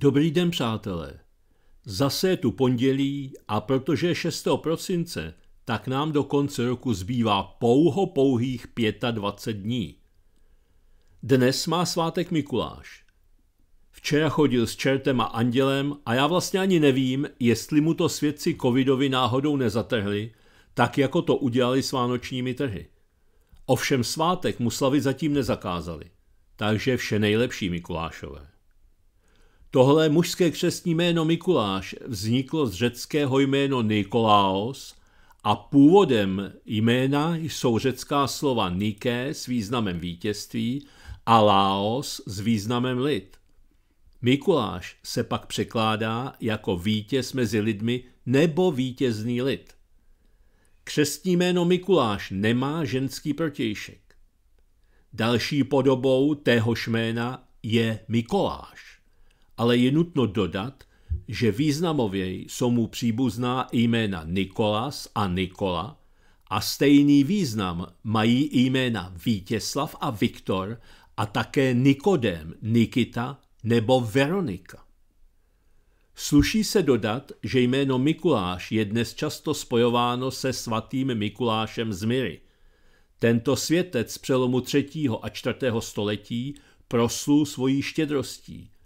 Dobrý den, přátelé. Zase je tu pondělí a protože je 6. prosince, tak nám do konce roku zbývá pouho pouhých 25 dní. Dnes má svátek Mikuláš. Včera chodil s čertem a andělem a já vlastně ani nevím, jestli mu to svědci covidovi náhodou nezatrhli, tak jako to udělali s vánočními trhy. Ovšem svátek mu slavy zatím nezakázali. Takže vše nejlepší Mikulášové. Tohle mužské křesní jméno Mikuláš vzniklo z řeckého jméno Nikolaos a původem jména jsou řecká slova niké s významem vítězství a Laos s významem lid. Mikuláš se pak překládá jako vítěz mezi lidmi nebo vítězný lid. Křestní jméno Mikuláš nemá ženský protějšek. Další podobou téhož jména je Mikoláš ale je nutno dodat, že významověji jsou mu příbuzná jména Nikolas a Nikola a stejný význam mají jména Vítězslav a Viktor a také Nikodem, Nikita nebo Veronika. Sluší se dodat, že jméno Mikuláš je dnes často spojováno se svatým Mikulášem z Myry. Tento světec přelomu 3. a 4. století proslul svojí štědrostí –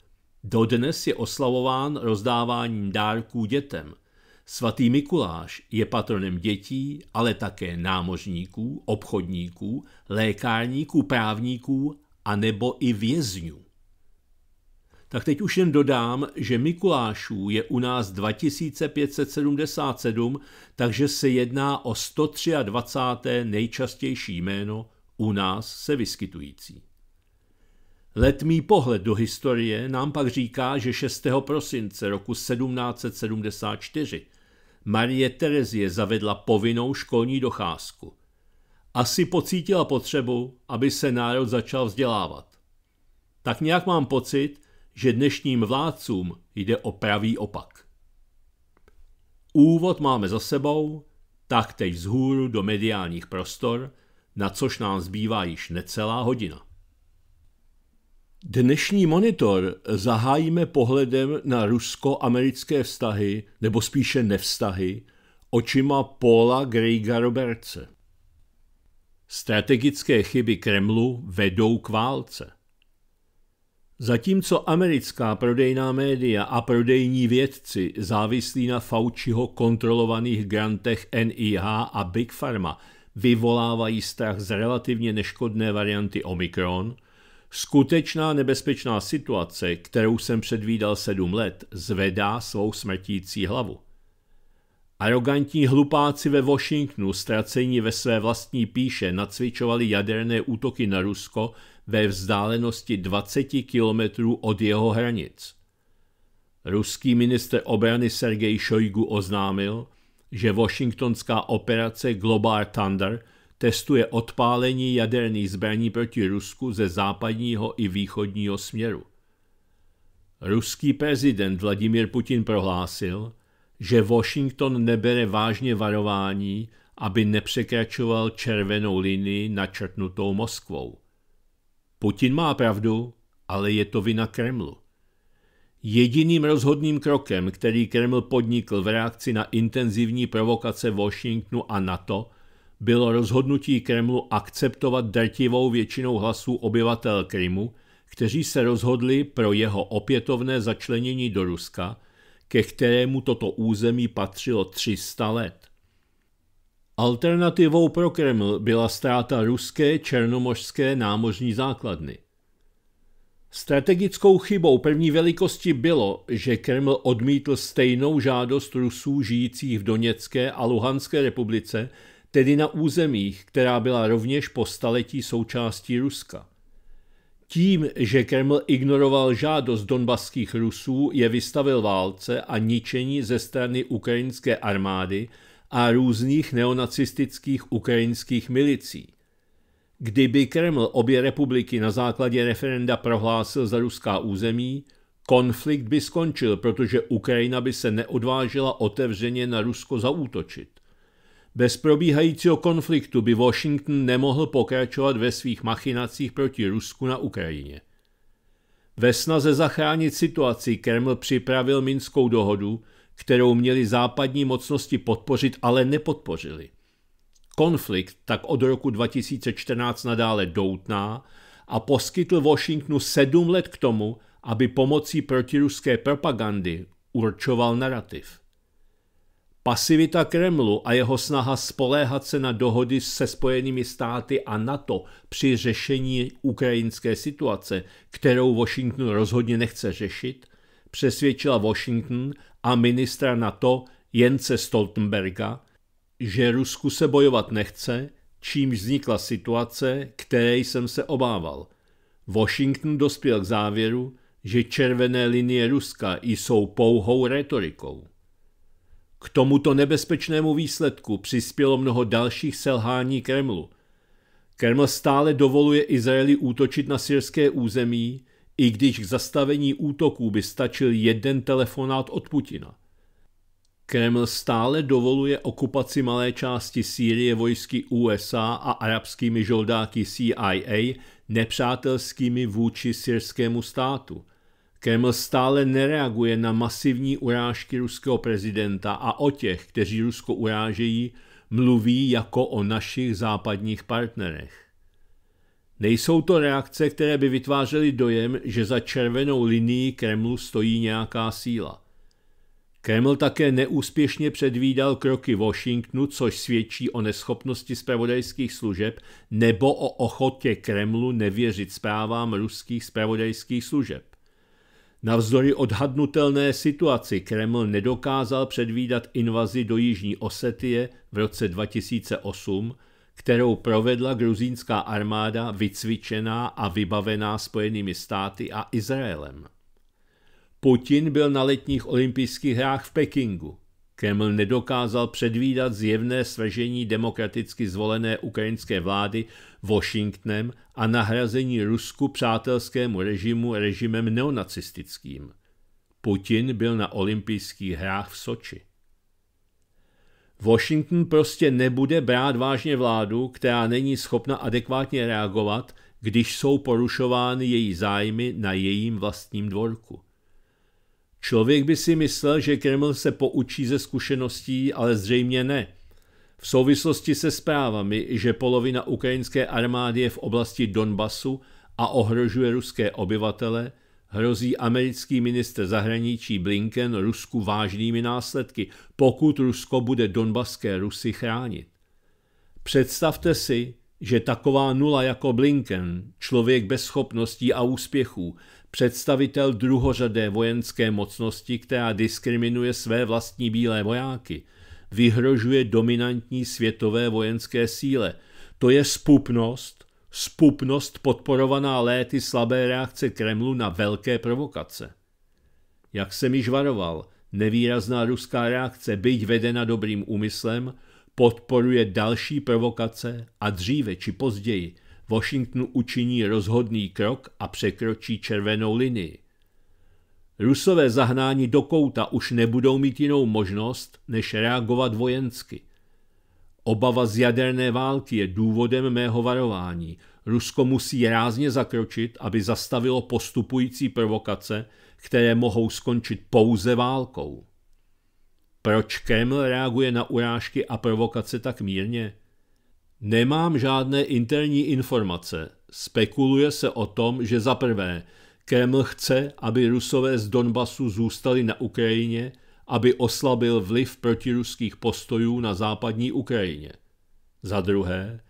Dodnes je oslavován rozdáváním dárků dětem. Svatý Mikuláš je patronem dětí, ale také námožníků, obchodníků, lékárníků, právníků a nebo i vězňů. Tak teď už jen dodám, že Mikulášů je u nás 2577, takže se jedná o 123. nejčastější jméno u nás se vyskytující. Letmý pohled do historie nám pak říká, že 6. prosince roku 1774 Marie Terezie zavedla povinnou školní docházku. Asi pocítila potřebu, aby se národ začal vzdělávat. Tak nějak mám pocit, že dnešním vládcům jde o pravý opak. Úvod máme za sebou, tak teď vzhůru do mediálních prostor, na což nám zbývá již necelá hodina. Dnešní monitor zahájíme pohledem na rusko-americké vztahy, nebo spíše nevztahy, očima Paula Greiga Robertse. Strategické chyby Kremlu vedou k válce. Zatímco americká prodejná média a prodejní vědci závislí na Fauciho kontrolovaných grantech NIH a Big Pharma vyvolávají strach z relativně neškodné varianty Omikron – Skutečná nebezpečná situace, kterou jsem předvídal sedm let, zvedá svou smrtící hlavu. Arogantní hlupáci ve Washingtonu, ztracení ve své vlastní píše, nacvičovali jaderné útoky na Rusko ve vzdálenosti 20 kilometrů od jeho hranic. Ruský minister obrany Sergej Šojgu oznámil, že washingtonská operace Global Thunder – testuje odpálení jaderných zbraní proti Rusku ze západního i východního směru. Ruský prezident Vladimir Putin prohlásil, že Washington nebere vážně varování, aby nepřekračoval červenou linii načrtnutou Moskvou. Putin má pravdu, ale je to vina Kremlu. Jediným rozhodným krokem, který Kreml podnikl v reakci na intenzivní provokace Washingtonu a NATO, bylo rozhodnutí Kremlu akceptovat drtivou většinou hlasů obyvatel Krymu, kteří se rozhodli pro jeho opětovné začlenění do Ruska, ke kterému toto území patřilo 300 let. Alternativou pro Kreml byla ztráta ruské černomořské námořní základny. Strategickou chybou první velikosti bylo, že Kreml odmítl stejnou žádost Rusů žijících v Doněcké a Luhanské republice tedy na územích, která byla rovněž po staletí součástí Ruska. Tím, že Kreml ignoroval žádost donbaských Rusů, je vystavil válce a ničení ze strany ukrajinské armády a různých neonacistických ukrajinských milicí. Kdyby Kreml obě republiky na základě referenda prohlásil za ruská území, konflikt by skončil, protože Ukrajina by se neodvážila otevřeně na Rusko zaútočit. Bez probíhajícího konfliktu by Washington nemohl pokračovat ve svých machinacích proti Rusku na Ukrajině. Ve snaze zachránit situaci Kreml připravil Minskou dohodu, kterou měli západní mocnosti podpořit, ale nepodpořili. Konflikt tak od roku 2014 nadále doutná a poskytl Washingtonu sedm let k tomu, aby pomocí protiruské propagandy určoval narrativ. Pasivita Kremlu a jeho snaha spoléhat se na dohody se Spojenými státy a NATO při řešení ukrajinské situace, kterou Washington rozhodně nechce řešit, přesvědčila Washington a ministra NATO Jence Stoltenberga, že Rusku se bojovat nechce, čímž vznikla situace, které jsem se obával. Washington dospěl k závěru, že červené linie Ruska jsou pouhou retorikou. K tomuto nebezpečnému výsledku přispělo mnoho dalších selhání Kremlu. Kreml stále dovoluje Izraeli útočit na syrské území, i když k zastavení útoků by stačil jeden telefonát od Putina. Kreml stále dovoluje okupaci malé části Sýrie vojsky USA a arabskými žoldáky CIA nepřátelskými vůči syrskému státu – Kreml stále nereaguje na masivní urážky ruského prezidenta a o těch, kteří Rusko urážejí, mluví jako o našich západních partnerech. Nejsou to reakce, které by vytvářely dojem, že za červenou linií Kremlu stojí nějaká síla. Kreml také neúspěšně předvídal kroky Washingtonu, což svědčí o neschopnosti zpravodajských služeb nebo o ochotě Kremlu nevěřit zprávám ruských zpravodajských služeb. Navzdory odhadnutelné situaci Kreml nedokázal předvídat invazi do Jižní Osetie v roce 2008, kterou provedla gruzínská armáda vycvičená a vybavená Spojenými státy a Izraelem. Putin byl na letních olympijských hrách v Pekingu. Kreml nedokázal předvídat zjevné svržení demokraticky zvolené ukrajinské vlády Washingtonem a nahrazení Rusku přátelskému režimu režimem neonacistickým. Putin byl na olympijských hrách v Soči. Washington prostě nebude brát vážně vládu, která není schopna adekvátně reagovat, když jsou porušovány její zájmy na jejím vlastním dvorku. Člověk by si myslel, že Kreml se poučí ze zkušeností, ale zřejmě ne – v souvislosti se zprávami, že polovina ukrajinské armády je v oblasti Donbasu a ohrožuje ruské obyvatele, hrozí americký ministr zahraničí Blinken Rusku vážnými následky, pokud Rusko bude donbaské Rusy chránit. Představte si, že taková nula jako Blinken, člověk bez schopností a úspěchů, představitel druhořadé vojenské mocnosti, která diskriminuje své vlastní bílé vojáky – vyhrožuje dominantní světové vojenské síle. To je spupnost, spupnost podporovaná léty slabé reakce Kremlu na velké provokace. Jak jsem již varoval, nevýrazná ruská reakce, byť vedena dobrým úmyslem, podporuje další provokace a dříve či později Washington učiní rozhodný krok a překročí červenou linii. Rusové zahnání do kouta už nebudou mít jinou možnost, než reagovat vojensky. Obava z jaderné války je důvodem mého varování. Rusko musí rázně zakročit, aby zastavilo postupující provokace, které mohou skončit pouze válkou. Proč Kreml reaguje na urážky a provokace tak mírně? Nemám žádné interní informace. Spekuluje se o tom, že za prvé Kreml chce, aby Rusové z Donbasu zůstali na Ukrajině, aby oslabil vliv protiruských postojů na západní Ukrajině. Za druhé,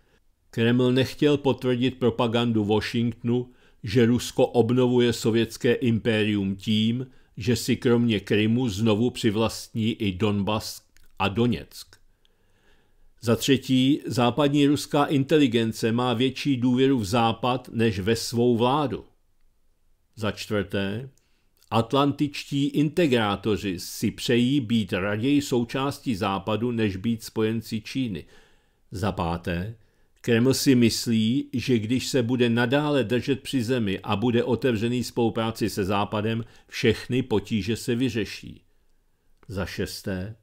Kreml nechtěl potvrdit propagandu Washingtonu, že Rusko obnovuje sovětské impérium tím, že si kromě Krymu znovu přivlastní i Donbas a Doněck. Za třetí, západní ruská inteligence má větší důvěru v Západ než ve svou vládu. Za čtvrté, atlantičtí integrátoři si přejí být raději součástí západu, než být spojenci Číny. Za páté, Kreml si myslí, že když se bude nadále držet při zemi a bude otevřený spolupráci se Západem, všechny potíže se vyřeší. Za šesté,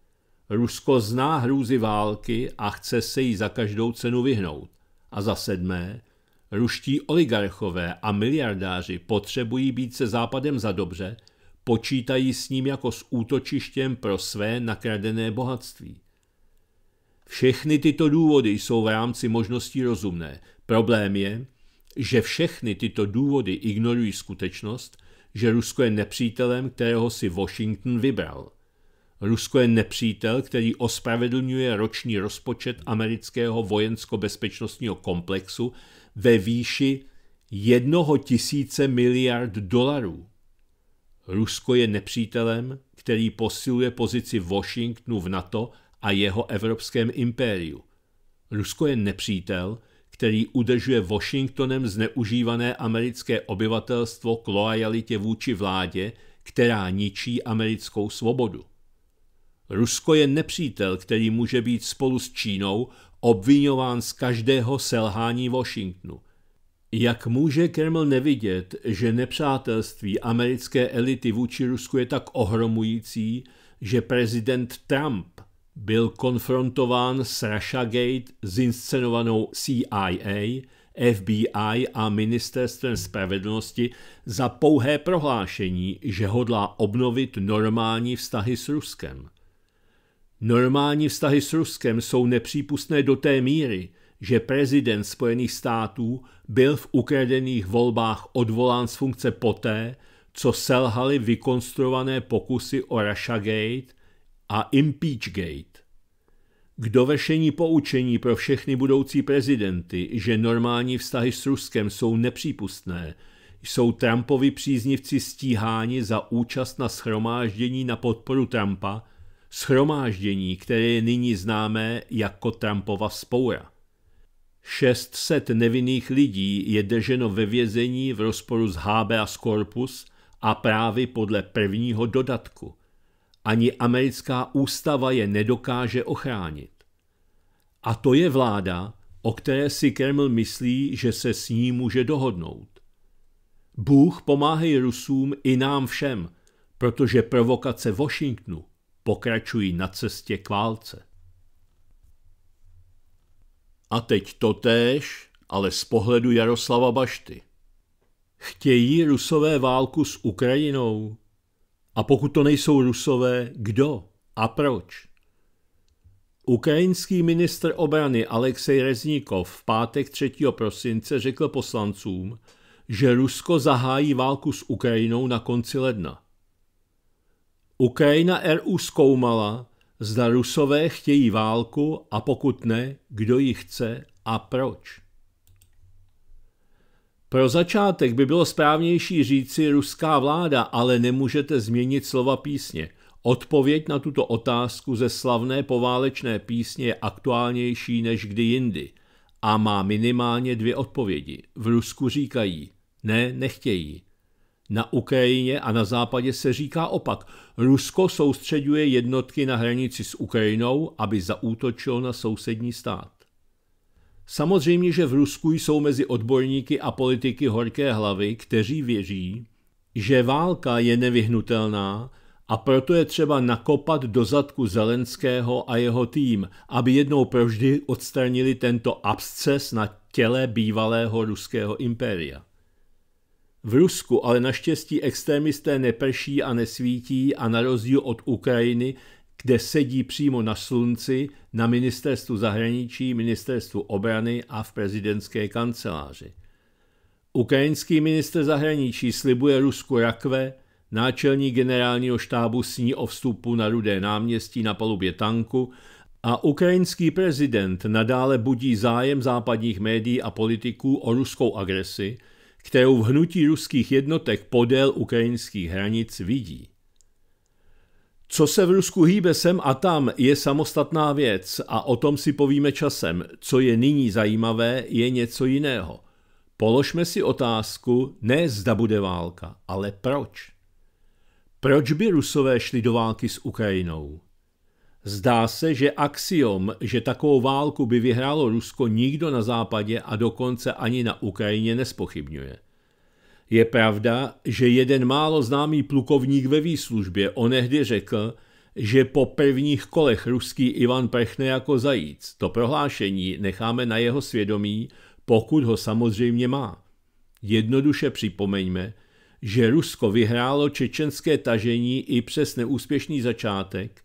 Rusko zná hrůzy války a chce se jí za každou cenu vyhnout. A za sedmé, Ruští oligarchové a miliardáři potřebují být se Západem za dobře, počítají s ním jako s útočištěm pro své nakradené bohatství. Všechny tyto důvody jsou v rámci možností rozumné. Problém je, že všechny tyto důvody ignorují skutečnost, že Rusko je nepřítelem, kterého si Washington vybral. Rusko je nepřítel, který ospravedlňuje roční rozpočet amerického vojensko-bezpečnostního komplexu ve výši jednoho tisíce miliard dolarů. Rusko je nepřítelem, který posiluje pozici Washingtonu v NATO a jeho evropském impériu. Rusko je nepřítel, který udržuje Washingtonem zneužívané americké obyvatelstvo k loajalitě vůči vládě, která ničí americkou svobodu. Rusko je nepřítel, který může být spolu s Čínou obvinován z každého selhání Washingtonu. Jak může Kreml nevidět, že nepřátelství americké elity vůči Rusku je tak ohromující, že prezident Trump byl konfrontován s Russiagate inscenovanou CIA, FBI a ministerstvem spravedlnosti za pouhé prohlášení, že hodlá obnovit normální vztahy s Ruskem. Normální vztahy s Ruskem jsou nepřípustné do té míry, že prezident Spojených států byl v ukradených volbách odvolán z funkce poté, co selhaly vykonstruované pokusy o Russiagate a Impeachgate. K dovršení poučení pro všechny budoucí prezidenty, že normální vztahy s Ruskem jsou nepřípustné, jsou Trumpovi příznivci stíháni za účast na schromáždění na podporu Trumpa – schromáždění, které nyní známe jako Trumpova spoura. 600 nevinných lidí je drženo ve vězení v rozporu s habeas corpus a právě podle prvního dodatku. Ani americká ústava je nedokáže ochránit. A to je vláda, o které si Kreml myslí, že se s ní může dohodnout. Bůh pomáhej Rusům i nám všem, protože provokace Washingtonu pokračují na cestě k válce. A teď totéž, ale z pohledu Jaroslava Bašty. Chtějí rusové válku s Ukrajinou? A pokud to nejsou rusové, kdo a proč? Ukrajinský ministr obrany Alexej Rezníkov v pátek 3. prosince řekl poslancům, že Rusko zahájí válku s Ukrajinou na konci ledna. Ukrajina RU zkoumala, zda Rusové chtějí válku a pokud ne, kdo ji chce a proč. Pro začátek by bylo správnější říci ruská vláda, ale nemůžete změnit slova písně. Odpověď na tuto otázku ze slavné poválečné písně je aktuálnější než kdy jindy a má minimálně dvě odpovědi. V Rusku říkají, ne, nechtějí. Na Ukrajině a na západě se říká opak. Rusko soustředuje jednotky na hranici s Ukrajinou, aby zaútočilo na sousední stát. Samozřejmě, že v Rusku jsou mezi odborníky a politiky horké hlavy, kteří věří, že válka je nevyhnutelná a proto je třeba nakopat do zadku Zelenského a jeho tým, aby jednou provždy odstranili tento absces na těle bývalého ruského impéria. V Rusku ale naštěstí extremisté neprší a nesvítí a na rozdíl od Ukrajiny, kde sedí přímo na slunci, na ministerstvu zahraničí, ministerstvu obrany a v prezidentské kanceláři. Ukrajinský minister zahraničí slibuje Rusku rakve, náčelní generálního štábu sní o vstupu na rudé náměstí na palubě tanku a ukrajinský prezident nadále budí zájem západních médií a politiků o ruskou agresi – kterou v hnutí ruských jednotek podél ukrajinských hranic vidí. Co se v Rusku hýbe sem a tam, je samostatná věc a o tom si povíme časem. Co je nyní zajímavé, je něco jiného. Položme si otázku, ne zda bude válka, ale proč. Proč by Rusové šli do války s Ukrajinou? Zdá se, že axiom, že takovou válku by vyhrálo Rusko, nikdo na západě a dokonce ani na Ukrajině nespochybňuje. Je pravda, že jeden málo známý plukovník ve výslužbě onehdy řekl, že po prvních kolech ruský Ivan prchne jako zajíc. To prohlášení necháme na jeho svědomí, pokud ho samozřejmě má. Jednoduše připomeňme, že Rusko vyhrálo čečenské tažení i přes neúspěšný začátek –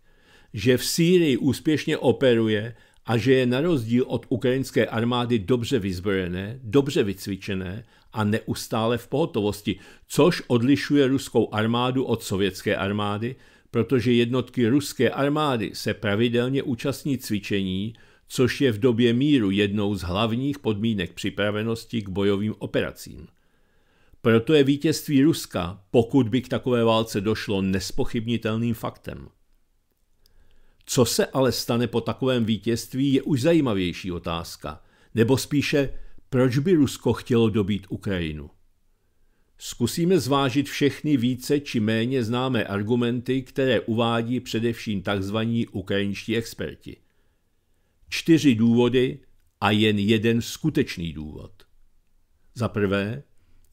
že v Sýrii úspěšně operuje a že je na rozdíl od ukrajinské armády dobře vyzbrojené, dobře vycvičené a neustále v pohotovosti, což odlišuje ruskou armádu od sovětské armády, protože jednotky ruské armády se pravidelně účastní cvičení, což je v době míru jednou z hlavních podmínek připravenosti k bojovým operacím. Proto je vítězství Ruska, pokud by k takové válce došlo, nespochybnitelným faktem. Co se ale stane po takovém vítězství, je už zajímavější otázka. Nebo spíše, proč by Rusko chtělo dobít Ukrajinu? Zkusíme zvážit všechny více či méně známé argumenty, které uvádí především tzv. ukrajinští experti. Čtyři důvody a jen jeden skutečný důvod. Za prvé,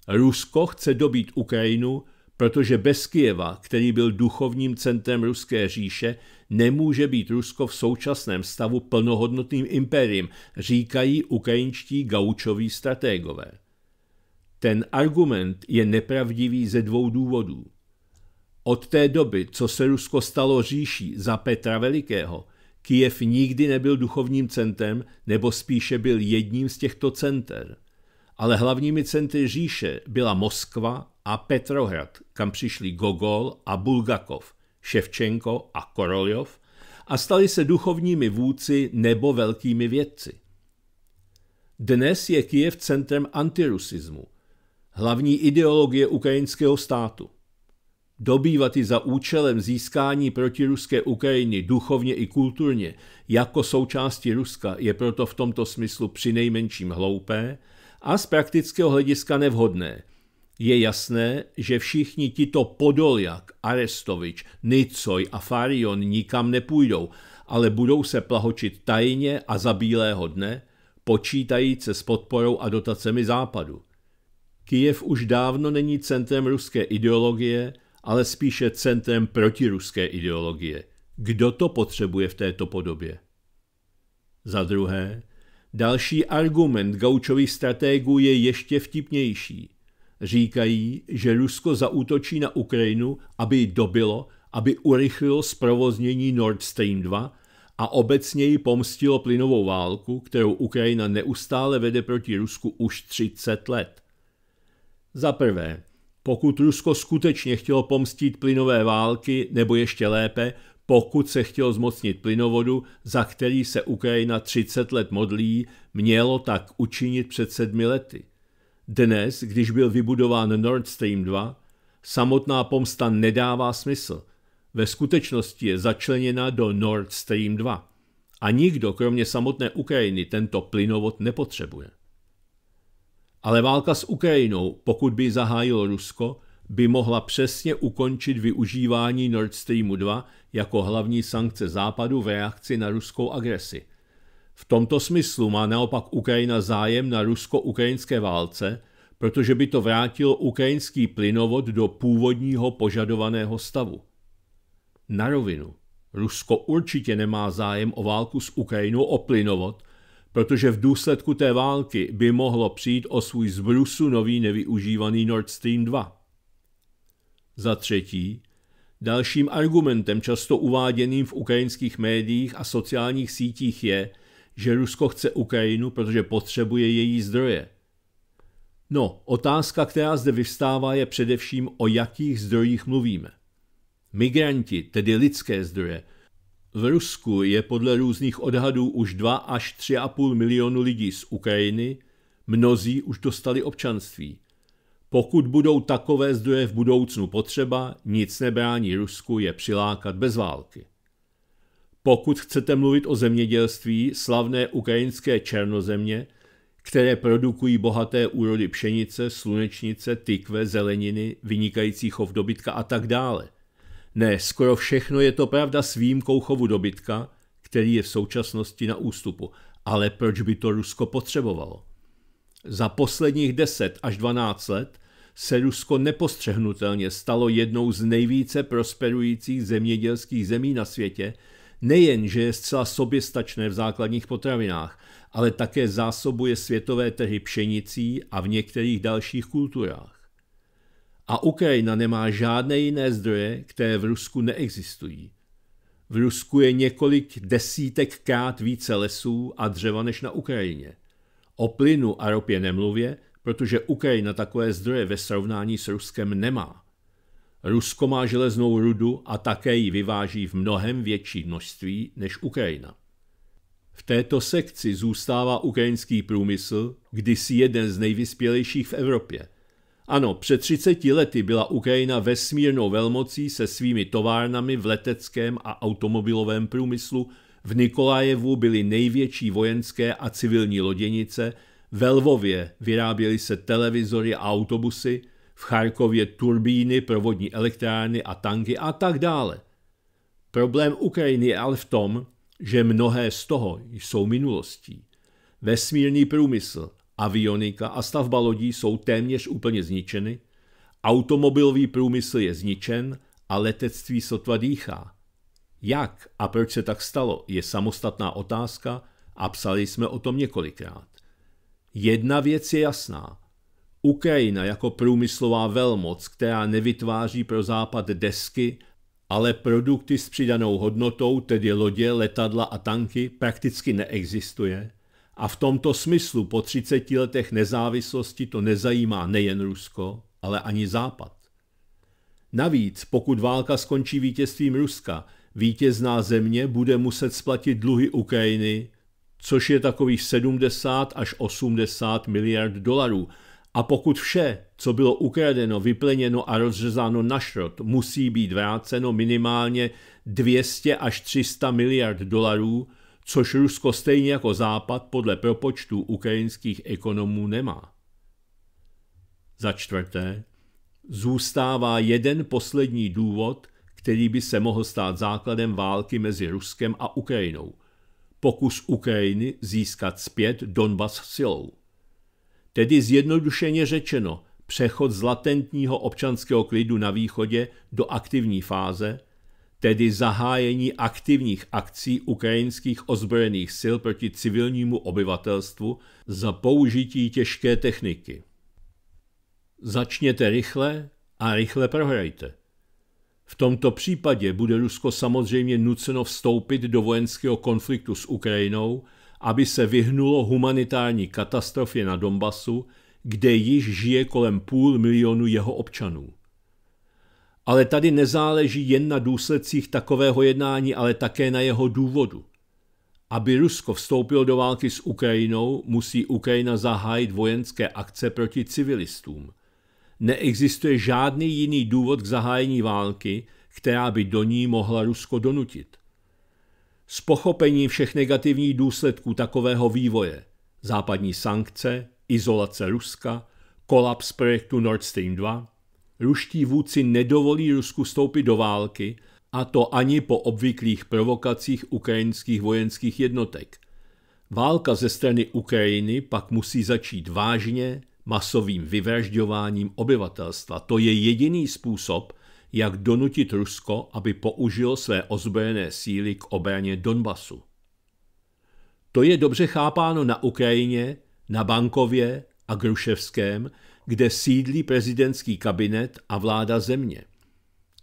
Rusko chce dobít Ukrajinu, protože bez Kyjeva, který byl duchovním centrem Ruské říše, nemůže být Rusko v současném stavu plnohodnotným impériem, říkají ukrajinští gaučoví strategové. Ten argument je nepravdivý ze dvou důvodů. Od té doby, co se Rusko stalo říší za Petra Velikého, Kijev nikdy nebyl duchovním centrem, nebo spíše byl jedním z těchto center. Ale hlavními centry říše byla Moskva a Petrohrad, kam přišli Gogol a Bulgakov – Ševčenko a Koroljov a stali se duchovními vůdci nebo velkými vědci. Dnes je Kijev centrem antirusismu, hlavní ideologie ukrajinského státu. Dobývat ji za účelem získání protiruské Ukrajiny duchovně i kulturně jako součásti Ruska je proto v tomto smyslu přinejmenším hloupé a z praktického hlediska nevhodné, je jasné, že všichni tito Podoljak, Arestovič, Nicoj a Farion nikam nepůjdou, ale budou se plahočit tajně a za bílého dne, počítajíc se s podporou a dotacemi západu. Kijev už dávno není centrem ruské ideologie, ale spíše centrem protiruské ideologie. Kdo to potřebuje v této podobě? Za druhé, další argument gaučových stratégů je ještě vtipnější. Říkají, že Rusko zaútočí na Ukrajinu, aby ji dobilo, aby urychlilo zprovoznění Nord Stream 2 a obecně ji pomstilo plynovou válku, kterou Ukrajina neustále vede proti Rusku už 30 let. Za prvé, pokud Rusko skutečně chtělo pomstit plynové války, nebo ještě lépe, pokud se chtělo zmocnit plynovodu, za který se Ukrajina 30 let modlí, mělo tak učinit před sedmi lety. Dnes, když byl vybudován Nord Stream 2, samotná pomsta nedává smysl. Ve skutečnosti je začleněna do Nord Stream 2 a nikdo kromě samotné Ukrajiny tento plynovod nepotřebuje. Ale válka s Ukrajinou, pokud by zahájilo Rusko, by mohla přesně ukončit využívání Nord Streamu 2 jako hlavní sankce Západu v reakci na ruskou agresi – v tomto smyslu má naopak Ukrajina zájem na rusko-ukrajinské válce, protože by to vrátilo ukrajinský plynovod do původního požadovaného stavu. Na rovinu. Rusko určitě nemá zájem o válku s Ukrajinou o plynovod, protože v důsledku té války by mohlo přijít o svůj zbrusu nový nevyužívaný Nord Stream 2. Za třetí, dalším argumentem často uváděným v ukrajinských médiích a sociálních sítích je, že Rusko chce Ukrajinu, protože potřebuje její zdroje. No, otázka, která zde vyvstává, je především, o jakých zdrojích mluvíme. Migranti, tedy lidské zdroje. V Rusku je podle různých odhadů už 2 až 3,5 milionu lidí z Ukrajiny, mnozí už dostali občanství. Pokud budou takové zdroje v budoucnu potřeba, nic nebrání Rusku je přilákat bez války pokud chcete mluvit o zemědělství slavné ukrajinské černozemě, které produkují bohaté úrody pšenice, slunečnice, tykve, zeleniny, vynikající chov dobytka a tak dále. Ne, skoro všechno je to pravda s výjimkou chovu dobytka, který je v současnosti na ústupu. Ale proč by to Rusko potřebovalo? Za posledních 10 až 12 let se Rusko nepostřehnutelně stalo jednou z nejvíce prosperujících zemědělských zemí na světě, Nejen, že je zcela soběstačné v základních potravinách, ale také zásobuje světové trhy pšenicí a v některých dalších kulturách. A Ukrajina nemá žádné jiné zdroje, které v Rusku neexistují. V Rusku je několik desítek krát více lesů a dřeva než na Ukrajině. O plynu a ropě nemluvě, protože Ukrajina takové zdroje ve srovnání s Ruskem nemá. Rusko má železnou rudu a také ji vyváží v mnohem větší množství než Ukrajina. V této sekci zůstává ukrajinský průmysl, kdysi jeden z nejvyspělejších v Evropě. Ano, před 30 lety byla Ukrajina vesmírnou velmocí se svými továrnami v leteckém a automobilovém průmyslu, v Nikolajevu byly největší vojenské a civilní loděnice, ve Lvově vyráběly se televizory a autobusy – v Charkově turbíny, provodní elektrárny a tanky a tak dále. Problém Ukrajiny je ale v tom, že mnohé z toho jsou minulostí. Vesmírný průmysl, avionika a stavba lodí jsou téměř úplně zničeny, automobilový průmysl je zničen a letectví sotva dýchá. Jak a proč se tak stalo, je samostatná otázka a psali jsme o tom několikrát. Jedna věc je jasná. Ukrajina jako průmyslová velmoc, která nevytváří pro západ desky, ale produkty s přidanou hodnotou, tedy lodě, letadla a tanky, prakticky neexistuje a v tomto smyslu po 30 letech nezávislosti to nezajímá nejen Rusko, ale ani Západ. Navíc, pokud válka skončí vítězstvím Ruska, vítězná země bude muset splatit dluhy Ukrajiny, což je takových 70 až 80 miliard dolarů, a pokud vše, co bylo ukradeno, vyplněno a rozřezáno na šrot, musí být vráceno minimálně 200 až 300 miliard dolarů, což Rusko stejně jako Západ podle propočtů ukrajinských ekonomů nemá. Za čtvrté, zůstává jeden poslední důvod, který by se mohl stát základem války mezi Ruskem a Ukrajinou. Pokus Ukrajiny získat zpět Donbas silou. Tedy zjednodušeně řečeno, přechod z latentního občanského klidu na východě do aktivní fáze, tedy zahájení aktivních akcí ukrajinských ozbrojených sil proti civilnímu obyvatelstvu za použití těžké techniky. Začněte rychle a rychle prohrajte. V tomto případě bude Rusko samozřejmě nuceno vstoupit do vojenského konfliktu s Ukrajinou aby se vyhnulo humanitární katastrofě na Donbasu, kde již žije kolem půl milionu jeho občanů. Ale tady nezáleží jen na důsledcích takového jednání, ale také na jeho důvodu. Aby Rusko vstoupilo do války s Ukrajinou, musí Ukrajina zahájit vojenské akce proti civilistům. Neexistuje žádný jiný důvod k zahájení války, která by do ní mohla Rusko donutit s pochopením všech negativních důsledků takového vývoje. Západní sankce, izolace Ruska, kolaps projektu Nord Stream 2. Ruští vůdci nedovolí Rusku stoupit do války, a to ani po obvyklých provokacích ukrajinských vojenských jednotek. Válka ze strany Ukrajiny pak musí začít vážně masovým vyvražďováním obyvatelstva. To je jediný způsob, jak donutit Rusko, aby použilo své ozbrojené síly k obraně Donbasu. To je dobře chápáno na Ukrajině, na Bankově a Gruševském, kde sídlí prezidentský kabinet a vláda země.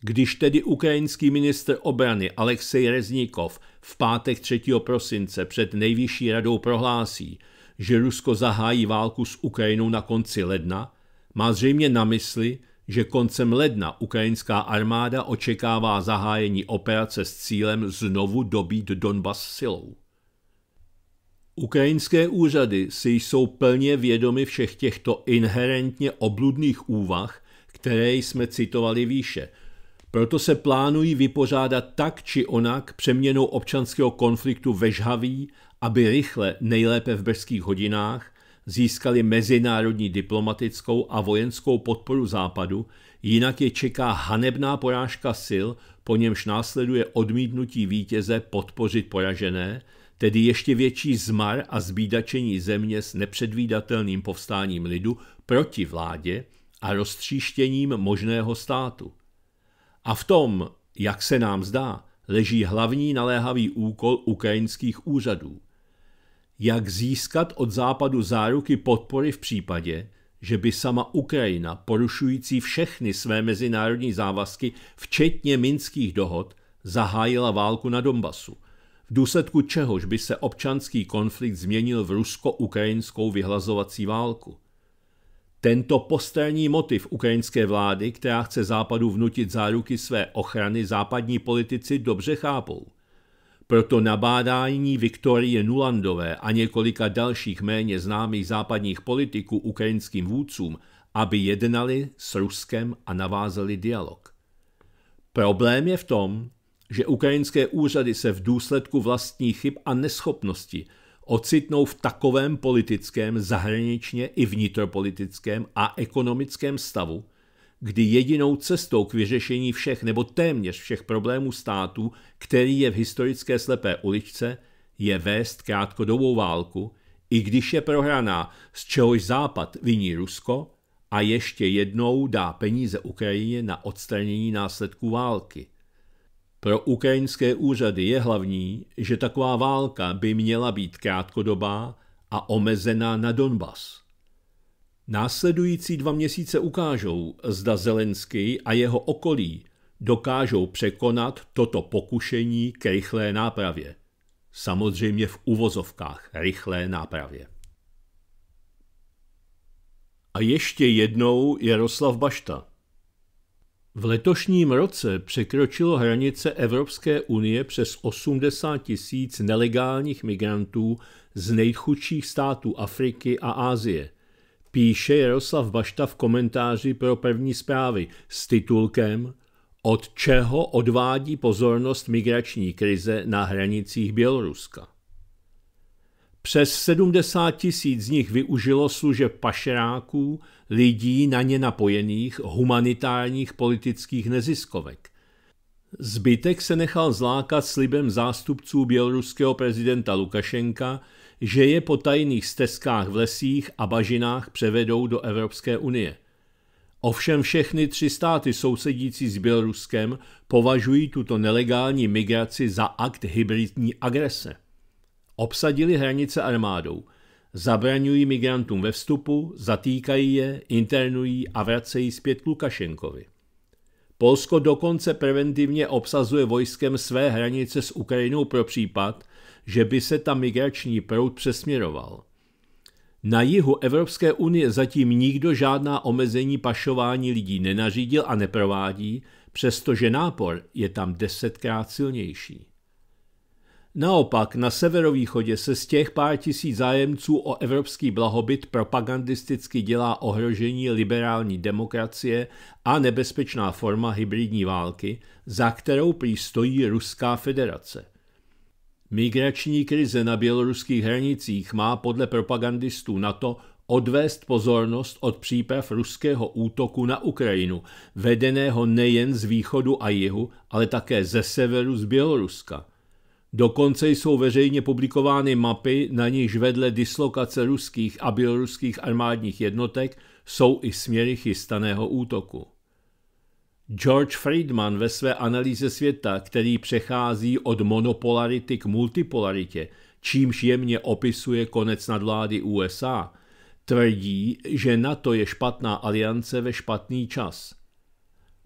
Když tedy ukrajinský ministr obrany Alexej Reznikov v pátek 3. prosince před nejvyšší radou prohlásí, že Rusko zahájí válku s Ukrajinou na konci ledna, má zřejmě na mysli, že koncem ledna ukrajinská armáda očekává zahájení operace s cílem znovu dobít Donbas silou. Ukrajinské úřady si jsou plně vědomy všech těchto inherentně obludných úvah, které jsme citovali výše. Proto se plánují vypořádat tak či onak přeměnou občanského konfliktu ve žhaví, aby rychle, nejlépe v brzkých hodinách, získali mezinárodní diplomatickou a vojenskou podporu Západu, jinak je čeká hanebná porážka sil, po němž následuje odmítnutí vítěze podpořit poražené, tedy ještě větší zmar a zbídačení země s nepředvídatelným povstáním lidu proti vládě a roztříštěním možného státu. A v tom, jak se nám zdá, leží hlavní naléhavý úkol ukrajinských úřadů – jak získat od západu záruky podpory v případě, že by sama Ukrajina, porušující všechny své mezinárodní závazky, včetně minských dohod, zahájila válku na Donbasu, v důsledku čehož by se občanský konflikt změnil v rusko-ukrajinskou vyhlazovací válku. Tento postelní motiv ukrajinské vlády, která chce západu vnutit záruky své ochrany, západní politici dobře chápou – proto nabádání Viktorie Nulandové a několika dalších méně známých západních politiků ukrajinským vůdcům, aby jednali s Ruskem a navázali dialog. Problém je v tom, že ukrajinské úřady se v důsledku vlastních chyb a neschopnosti ocitnou v takovém politickém, zahraničně i vnitropolitickém a ekonomickém stavu, kdy jedinou cestou k vyřešení všech nebo téměř všech problémů státu, který je v historické slepé uličce, je vést krátkodobou válku, i když je prohraná, z čehož Západ viní Rusko a ještě jednou dá peníze Ukrajině na odstranění následků války. Pro ukrajinské úřady je hlavní, že taková válka by měla být krátkodobá a omezená na Donbas. Následující dva měsíce ukážou, zda Zelenský a jeho okolí dokážou překonat toto pokušení k rychlé nápravě. Samozřejmě v uvozovkách rychlé nápravě. A ještě jednou Jaroslav Bašta. V letošním roce překročilo hranice Evropské unie přes 80 tisíc nelegálních migrantů z nejchudších států Afriky a Ázie – píše Jaroslav Bašta v komentáři pro první zprávy s titulkem Od čeho odvádí pozornost migrační krize na hranicích Běloruska. Přes 70 tisíc z nich využilo služeb pašeráků, lidí na ně napojených, humanitárních politických neziskovek. Zbytek se nechal zlákat slibem zástupců běloruského prezidenta Lukašenka, že je po tajných stezkách v lesích a bažinách převedou do Evropské unie. Ovšem všechny tři státy sousedící s Běloruskem považují tuto nelegální migraci za akt hybridní agrese. Obsadili hranice armádou, zabraňují migrantům ve vstupu, zatýkají je, internují a vracejí zpět k Lukašenkovi. Polsko dokonce preventivně obsazuje vojskem své hranice s Ukrajinou pro případ, že by se tam migrační proud přesměroval. Na jihu Evropské unie zatím nikdo žádná omezení pašování lidí nenařídil a neprovádí, přestože nápor je tam desetkrát silnější. Naopak na severovýchodě se z těch pár tisíc zájemců o evropský blahobyt propagandisticky dělá ohrožení liberální demokracie a nebezpečná forma hybridní války, za kterou prý stojí Ruská federace – Migrační krize na běloruských hranicích má podle propagandistů NATO odvést pozornost od příprav ruského útoku na Ukrajinu, vedeného nejen z východu a jihu, ale také ze severu z Běloruska. Dokonce jsou veřejně publikovány mapy, na nichž vedle dislokace ruských a běloruských armádních jednotek jsou i směry chystaného útoku. George Friedman ve své analýze světa, který přechází od monopolarity k multipolaritě, čímž jemně opisuje konec nadvlády USA, tvrdí, že NATO je špatná aliance ve špatný čas.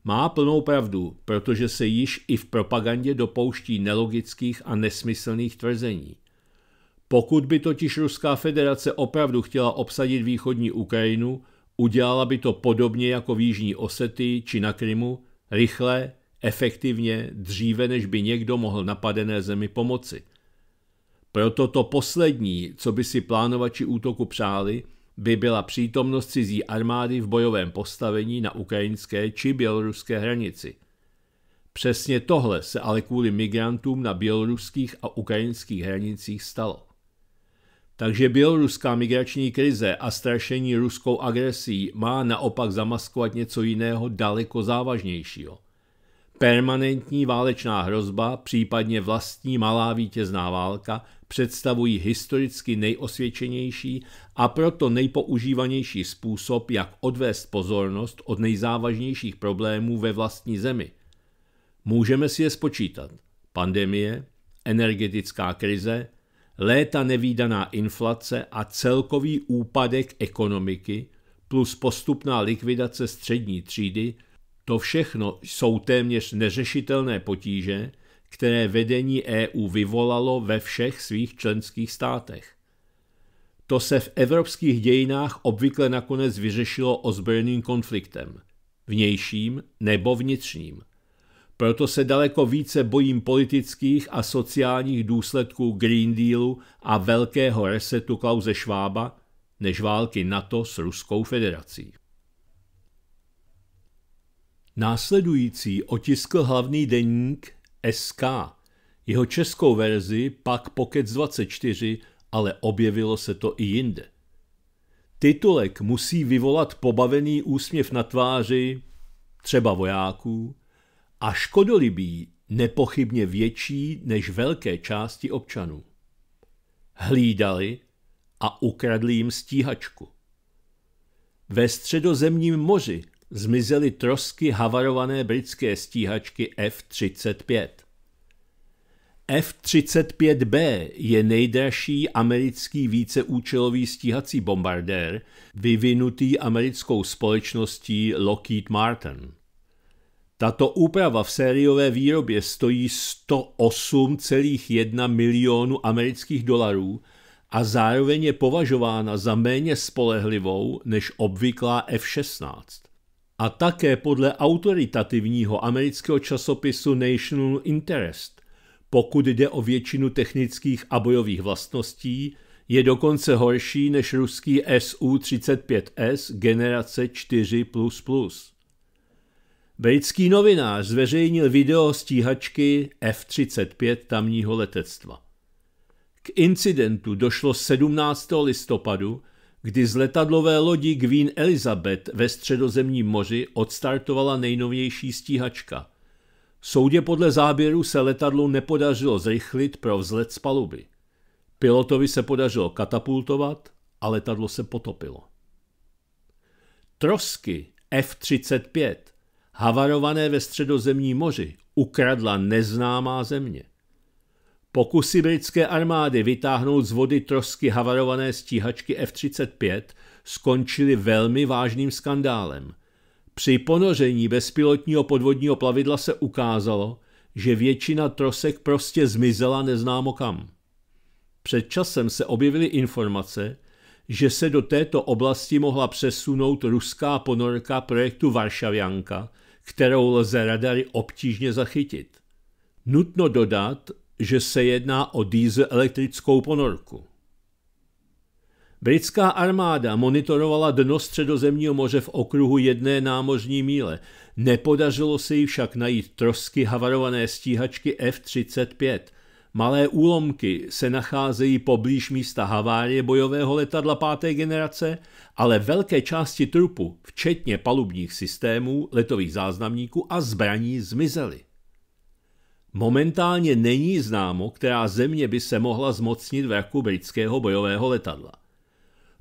Má plnou pravdu, protože se již i v propagandě dopouští nelogických a nesmyslných tvrzení. Pokud by totiž Ruská federace opravdu chtěla obsadit východní Ukrajinu, Udělala by to podobně jako v Jižní Osety či na Krymu, rychle, efektivně, dříve než by někdo mohl napadené zemi pomoci. Proto to poslední, co by si plánovači útoku přáli, by byla přítomnost cizí armády v bojovém postavení na ukrajinské či běloruské hranici. Přesně tohle se ale kvůli migrantům na běloruských a ukrajinských hranicích stalo. Takže běloruská migrační krize a strašení ruskou agresí má naopak zamaskovat něco jiného daleko závažnějšího. Permanentní válečná hrozba, případně vlastní malá vítězná válka, představují historicky nejosvědčenější a proto nejpoužívanější způsob, jak odvést pozornost od nejzávažnějších problémů ve vlastní zemi. Můžeme si je spočítat. Pandemie, energetická krize, léta nevýdaná inflace a celkový úpadek ekonomiky plus postupná likvidace střední třídy, to všechno jsou téměř neřešitelné potíže, které vedení EU vyvolalo ve všech svých členských státech. To se v evropských dějinách obvykle nakonec vyřešilo ozbrojeným konfliktem, vnějším nebo vnitřním – proto se daleko více bojím politických a sociálních důsledků Green Dealu a velkého resetu Klause Švába, než války NATO s Ruskou federací. Následující otiskl hlavní deník SK. Jeho českou verzi pak Pocket 24, ale objevilo se to i jinde. Titulek musí vyvolat pobavený úsměv na tváři třeba vojáků, a škodolibí nepochybně větší než velké části občanů. Hlídali a ukradli jim stíhačku. Ve středozemním moři zmizely trosky havarované britské stíhačky F-35. F-35B je nejdražší americký víceúčelový stíhací bombardér vyvinutý americkou společností Lockheed Martin. Tato úprava v sériové výrobě stojí 108,1 milionu amerických dolarů a zároveň je považována za méně spolehlivou než obvyklá F-16. A také podle autoritativního amerického časopisu National Interest, pokud jde o většinu technických a bojových vlastností, je dokonce horší než ruský SU-35S generace 4++. Britský novinář zveřejnil video stíhačky F-35 tamního letectva. K incidentu došlo 17. listopadu, kdy z letadlové lodi Queen Elizabeth ve středozemním moři odstartovala nejnovější stíhačka. soudě podle záběru se letadlu nepodařilo zrychlit pro vzlet z paluby. Pilotovi se podařilo katapultovat a letadlo se potopilo. Trosky F-35 havarované ve středozemní moři ukradla neznámá země. Pokusy britské armády vytáhnout z vody trosky havarované stíhačky F-35 skončily velmi vážným skandálem. Při ponoření bezpilotního podvodního plavidla se ukázalo, že většina trosek prostě zmizela neznámo kam. Před časem se objevily informace, že se do této oblasti mohla přesunout ruská ponorka projektu Varšavianka, kterou lze radary obtížně zachytit. Nutno dodat, že se jedná o elektrickou ponorku. Britská armáda monitorovala dno středozemního moře v okruhu jedné námořní míle. Nepodařilo se jí však najít trosky havarované stíhačky F-35– Malé úlomky se nacházejí poblíž místa havárie bojového letadla páté generace, ale velké části trupu, včetně palubních systémů, letových záznamníků a zbraní zmizely. Momentálně není známo, která země by se mohla zmocnit vraku britského bojového letadla.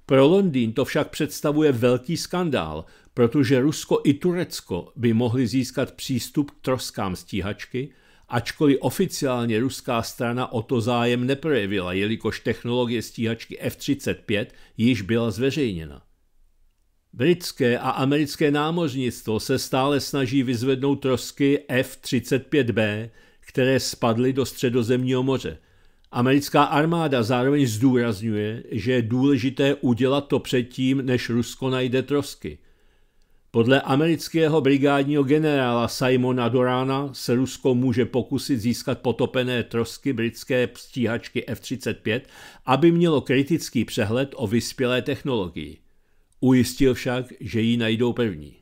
Pro Londýn to však představuje velký skandál, protože Rusko i Turecko by mohli získat přístup k troskám stíhačky – ačkoliv oficiálně ruská strana o to zájem neprojevila, jelikož technologie stíhačky F-35 již byla zveřejněna. Britské a americké námořnictvo se stále snaží vyzvednout trosky F-35B, které spadly do středozemního moře. Americká armáda zároveň zdůrazňuje, že je důležité udělat to předtím, než Rusko najde trosky – podle amerického brigádního generála Simona Dorana se Rusko může pokusit získat potopené trosky britské stíhačky F-35, aby mělo kritický přehled o vyspělé technologii. Ujistil však, že ji najdou první.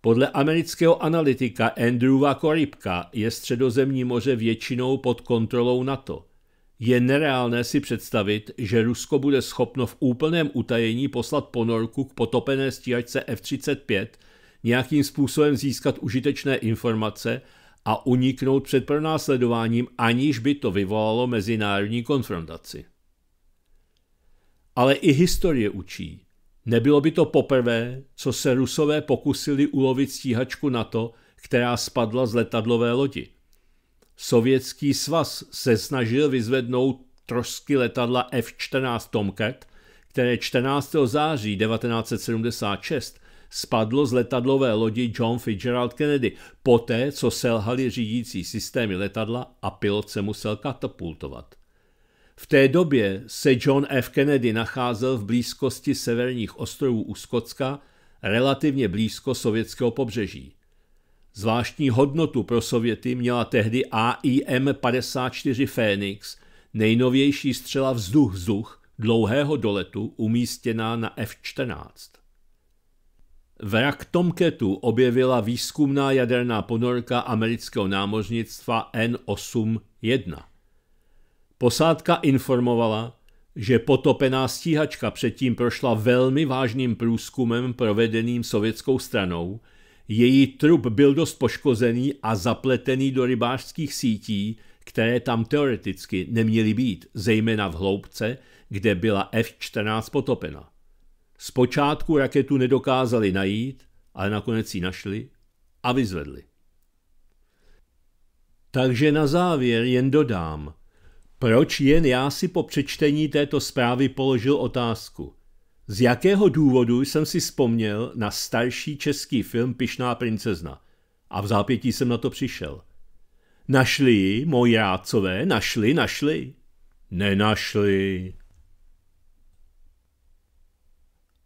Podle amerického analytika Andrewa Korybka je středozemní moře většinou pod kontrolou NATO – je nereálné si představit, že Rusko bude schopno v úplném utajení poslat ponorku k potopené stíhačce F-35, nějakým způsobem získat užitečné informace a uniknout před pronásledováním, aniž by to vyvolalo mezinárodní konfrontaci. Ale i historie učí. Nebylo by to poprvé, co se Rusové pokusili ulovit stíhačku to, která spadla z letadlové lodi – Sovětský svaz se snažil vyzvednout trošky letadla F-14 Tomcat, které 14. září 1976 spadlo z letadlové lodi John Fitzgerald Kennedy, poté co selhali řídící systémy letadla a pilot se musel katapultovat. V té době se John F. Kennedy nacházel v blízkosti severních ostrovů Skocka, relativně blízko sovětského pobřeží. Zvláštní hodnotu pro Sověty měla tehdy AIM-54 Phoenix, nejnovější střela vzduch-vzduch dlouhého doletu umístěná na F-14. Vrak Tomketu objevila výzkumná jaderná ponorka amerického námořnictva N-8-1. Posádka informovala, že potopená stíhačka předtím prošla velmi vážným průzkumem provedeným sovětskou stranou – její trup byl dost poškozený a zapletený do rybářských sítí, které tam teoreticky neměly být, zejména v hloubce, kde byla F-14 potopena. Zpočátku raketu nedokázali najít, ale nakonec ji našli a vyzvedli. Takže na závěr jen dodám, proč jen já si po přečtení této zprávy položil otázku – z jakého důvodu jsem si vzpomněl na starší český film Pišná princezna? A v zápětí jsem na to přišel. Našli ji, moji rádcové, našli, našli. Nenašli.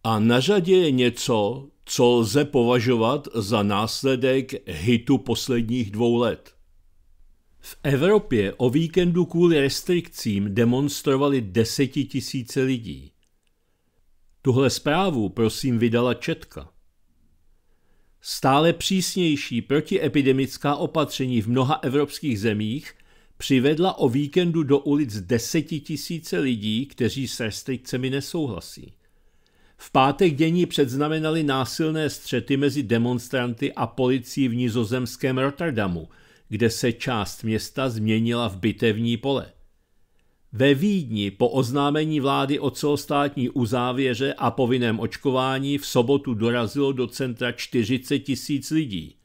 A na řadě je něco, co lze považovat za následek hitu posledních dvou let. V Evropě o víkendu kvůli restrikcím demonstrovali desetitisíce lidí. Tuhle zprávu prosím vydala Četka. Stále přísnější protiepidemická opatření v mnoha evropských zemích přivedla o víkendu do ulic desetitisíce lidí, kteří s restrikcemi nesouhlasí. V pátek dění předznamenali násilné střety mezi demonstranty a policií v nizozemském Rotterdamu, kde se část města změnila v bitevní pole. Ve Vídni po oznámení vlády o celostátní uzávěře a povinném očkování v sobotu dorazilo do centra 40 tisíc lidí.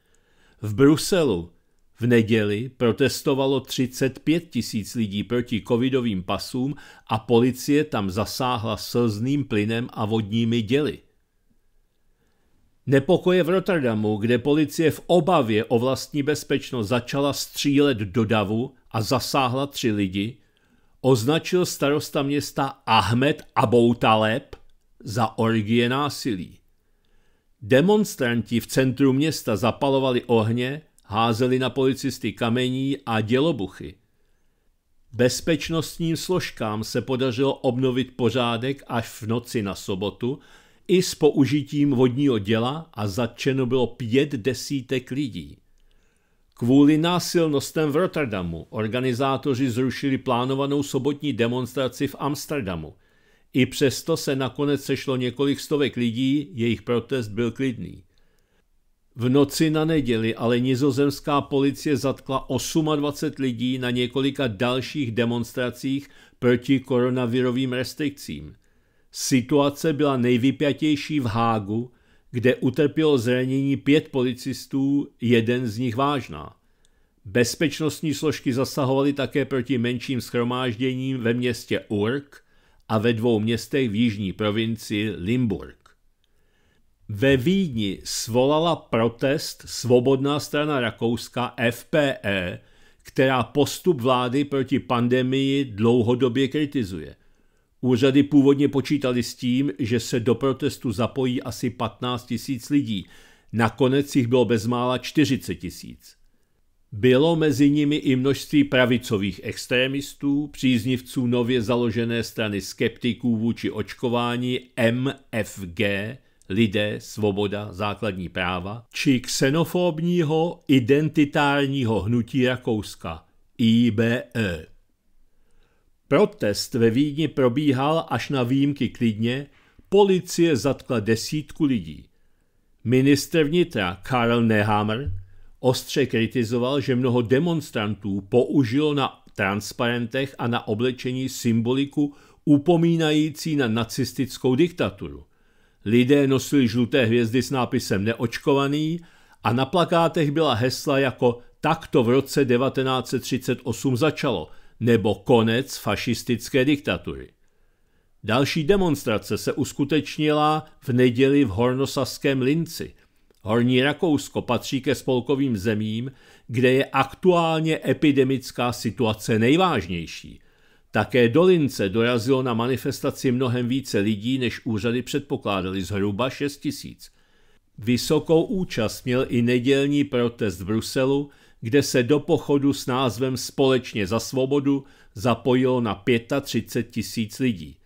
V Bruselu v neděli protestovalo 35 tisíc lidí proti covidovým pasům a policie tam zasáhla slzným plynem a vodními děly. Nepokoje v Rotterdamu, kde policie v obavě o vlastní bezpečnost začala střílet do davu a zasáhla tři lidi – označil starosta města Ahmed Aboutaleb za orgie násilí. Demonstranti v centru města zapalovali ohně, házeli na policisty kamení a dělobuchy. Bezpečnostním složkám se podařilo obnovit pořádek až v noci na sobotu i s použitím vodního děla a zatčeno bylo pět desítek lidí. Kvůli násilnostem v Rotterdamu organizátoři zrušili plánovanou sobotní demonstraci v Amsterdamu. I přesto se nakonec sešlo několik stovek lidí, jejich protest byl klidný. V noci na neděli ale nizozemská policie zatkla 28 lidí na několika dalších demonstracích proti koronavirovým restrikcím. Situace byla nejvypjatější v Hágu, kde utrpělo zranění pět policistů, jeden z nich vážná. Bezpečnostní složky zasahovaly také proti menším schromážděním ve městě Urk a ve dvou městech v jižní provincii Limburg. Ve Vídni svolala protest Svobodná strana Rakouska FPE, která postup vlády proti pandemii dlouhodobě kritizuje – Úřady původně počítali s tím, že se do protestu zapojí asi 15 tisíc lidí, nakonec jich bylo bezmála 40 tisíc. Bylo mezi nimi i množství pravicových extremistů, příznivců nově založené strany skeptiků vůči očkování MFG, lidé, svoboda, základní práva, či ksenofobního identitárního hnutí Rakouska, IBE. Protest ve Vídni probíhal až na výjimky klidně, policie zatkla desítku lidí. Minister vnitra Karl Nehammer ostře kritizoval, že mnoho demonstrantů použilo na transparentech a na oblečení symboliku upomínající na nacistickou diktaturu. Lidé nosili žluté hvězdy s nápisem neočkovaný a na plakátech byla hesla jako tak to v roce 1938 začalo – nebo konec fašistické diktatury. Další demonstrace se uskutečnila v neděli v hornosaském Linci. Horní Rakousko patří ke spolkovým zemím, kde je aktuálně epidemická situace nejvážnější. Také do Lince dorazilo na manifestaci mnohem více lidí, než úřady předpokládali, zhruba 6 tisíc. Vysokou účast měl i nedělní protest v Bruselu, kde se do pochodu s názvem Společně za svobodu zapojilo na 35 tisíc lidí.